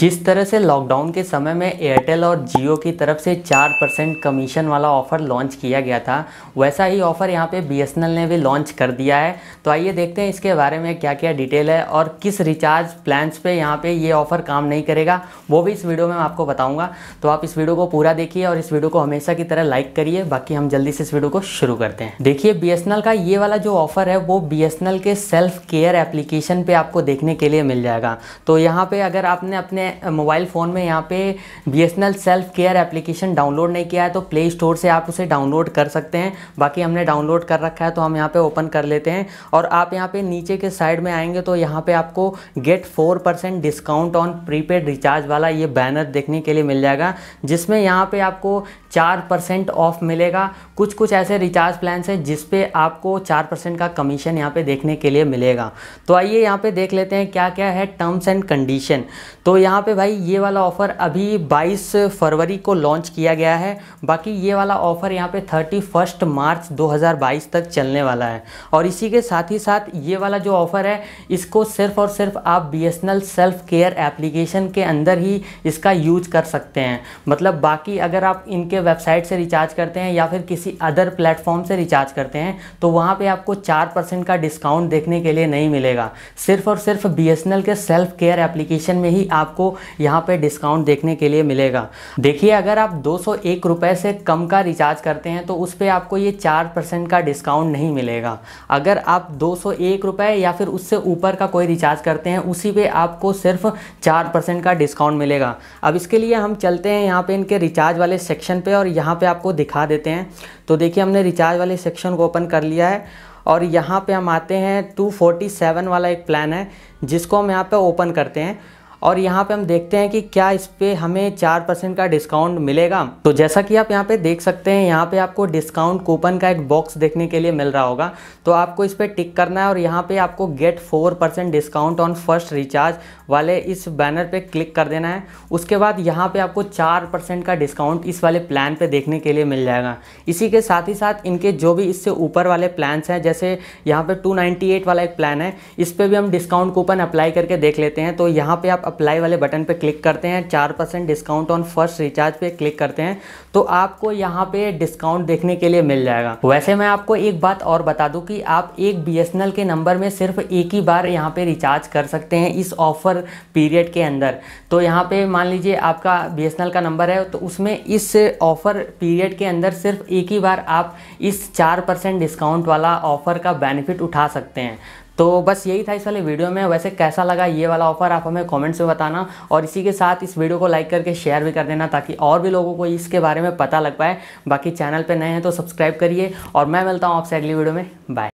जिस तरह से लॉकडाउन के समय में एयरटेल और जियो की तरफ से चार परसेंट कमीशन वाला ऑफ़र लॉन्च किया गया था वैसा ही ऑफ़र यहाँ पे बीएसएनएल ने भी लॉन्च कर दिया है तो आइए देखते हैं इसके बारे में क्या क्या डिटेल है और किस रिचार्ज प्लान्स पे यहाँ पे ये ऑफ़र काम नहीं करेगा वो भी इस वीडियो में मैं आपको बताऊँगा तो आप इस वीडियो को पूरा देखिए और इस वीडियो को हमेशा की तरह लाइक करिए बाकी हम जल्दी से इस वीडियो को शुरू करते हैं देखिए बी का ये वाला जो ऑफ़र है वो बी के सेल्फ केयर एप्लीकेशन पर आपको देखने के लिए मिल जाएगा तो यहाँ पर अगर आपने अपने आपने मोबाइल फ़ोन में यहाँ पे B S self care application download नहीं किया है तो प्ले स्टोर से आप उसे डाउनलोड कर सकते हैं बाकी हमने डाउनलोड कर रखा है तो हम यहाँ पे ओपन कर लेते हैं और आप यहाँ पे नीचे के साइड में आएंगे तो यहाँ पे आपको get four percent discount on prepaid recharge वाला ये बैनर देखने के लिए मिल जाएगा जिसमें यहाँ पे आपको चार परसेंट ऑफ मिलेगा कुछ कुछ ऐसे रिचार्ज प्लान्स हैं जिसपे आपको चार परसेंट का कमीशन यहाँ पे देखने के लिए मिलेगा तो आइए यहाँ पे देख लेते हैं क्या क्या है टर्म्स एंड कंडीशन तो यहाँ यहाँ पे भाई ये वाला ऑफ़र अभी 22 फरवरी को लॉन्च किया गया है बाकी ये वाला ऑफ़र यहाँ पे 31 मार्च 2022 तक चलने वाला है और इसी के साथ ही साथ ये वाला जो ऑफ़र है इसको सिर्फ और सिर्फ आप बी सेल्फ केयर एप्लीकेशन के अंदर ही इसका यूज कर सकते हैं मतलब बाकी अगर आप इनके वेबसाइट से रिचार्ज करते हैं या फिर किसी अदर प्लेटफॉर्म से रिचार्ज करते हैं तो वहाँ पर आपको चार परसेंट का डिस्काउंट देखने के लिए नहीं मिलेगा सिर्फ और सिर्फ बी के सेल्फ केयर एप्लीकेशन में ही आप आपको यहाँ पे डिस्काउंट देखने के लिए मिलेगा देखिए अगर आप दो सौ से कम का रिचार्ज करते हैं तो उस पर आपको ये चार परसेंट का डिस्काउंट नहीं मिलेगा अगर आप दो सौ या फिर उससे ऊपर का कोई रिचार्ज करते हैं उसी पर आपको सिर्फ चार परसेंट का डिस्काउंट मिलेगा अब इसके लिए हम चलते हैं यहाँ पे इनके रिचार्ज वाले सेक्शन पे और यहाँ पे आपको दिखा देते हैं तो देखिए हमने रिचार्ज वाले सेक्शन को ओपन कर लिया है और यहाँ पे हम आते हैं 247 वाला एक प्लान है जिसको हम यहाँ पे ओपन करते हैं और यहाँ पे हम देखते हैं कि क्या इस पर हमें चार परसेंट का डिस्काउंट मिलेगा तो जैसा कि आप यहाँ पे देख सकते हैं यहाँ पे आपको डिस्काउंट कूपन का एक बॉक्स देखने के लिए मिल रहा होगा तो आपको इस पर टिक करना है और यहाँ पे आपको get four percent discount on first recharge वाले इस बैनर पर क्लिक कर देना है उसके बाद यहाँ पर आपको चार परसेंट का डिस्काउंट इस वाले प्लान पर देखने के लिए मिल जाएगा इसी के साथ ही साथ इनके जो भी इससे ऊपर वाले प्लान्स हैं जैसे यहाँ पे 298 वाला एक प्लान है इस पर भी हम डिस्काउंट कूपन अप्लाई करके देख लेते हैं तो यहाँ पे आप अप्लाई वाले बटन पे क्लिक करते हैं चार percent discount on first recharge पे क्लिक करते हैं तो आपको यहाँ पे डिस्काउंट देखने के लिए मिल जाएगा वैसे मैं आपको एक बात और बता दूँ कि आप एक बी के नंबर में सिर्फ एक ही बार यहाँ पर रिचार्ज कर सकते हैं इस ऑफर पीरियड के अंदर तो यहाँ पर मान लीजिए आपका बी का नंबर है तो उसमें इस ऑफर पीरियड के अंदर सिर्फ एक ही बार आप इस चार डिस्काउंट वाला ऑफर का बेनिफिट उठा सकते हैं तो बस यही था इस वाले वीडियो में वैसे कैसा लगा ये वाला ऑफर आप हमें कमेंट्स में बताना और इसी के साथ इस वीडियो को लाइक करके शेयर भी कर देना ताकि और भी लोगों को इसके बारे में पता लग पाए बाकी चैनल पर नए हैं तो सब्सक्राइब करिए और मैं मिलता हूँ आपसे अगली वीडियो में बाय